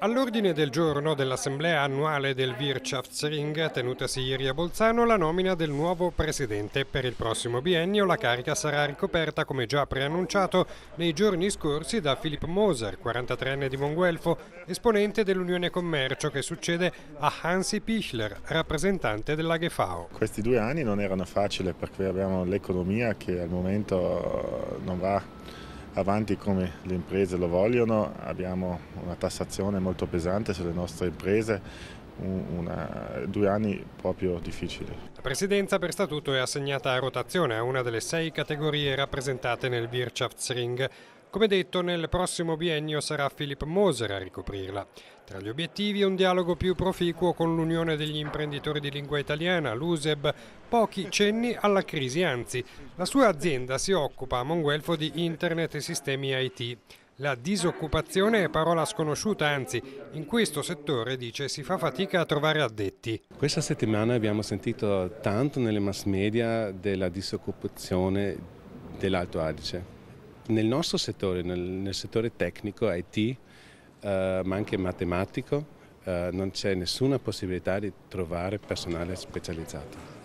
All'ordine del giorno dell'assemblea annuale del Wirtschaftsring tenutasi ieri a Bolzano la nomina del nuovo presidente. Per il prossimo biennio la carica sarà ricoperta, come già preannunciato, nei giorni scorsi da Philip Moser, 43enne di Monguelfo, esponente dell'Unione Commercio, che succede a Hansi Pichler, rappresentante della GEFAO. Questi due anni non erano facili perché abbiamo l'economia che al momento non va avanti come le imprese lo vogliono, abbiamo una tassazione molto pesante sulle nostre imprese, una, due anni proprio difficili. La presidenza per statuto è assegnata a rotazione a una delle sei categorie rappresentate nel Wirtschaftsring. Come detto, nel prossimo biennio sarà Philip Moser a ricoprirla. Tra gli obiettivi un dialogo più proficuo con l'Unione degli imprenditori di lingua italiana, l'USEB, pochi cenni alla crisi, anzi, la sua azienda si occupa a Monguelfo di internet e sistemi IT. La disoccupazione è parola sconosciuta, anzi, in questo settore, dice, si fa fatica a trovare addetti. Questa settimana abbiamo sentito tanto nelle mass media della disoccupazione dell'Alto Adige nel nostro settore, nel, nel settore tecnico, IT, eh, ma anche matematico, eh, non c'è nessuna possibilità di trovare personale specializzato.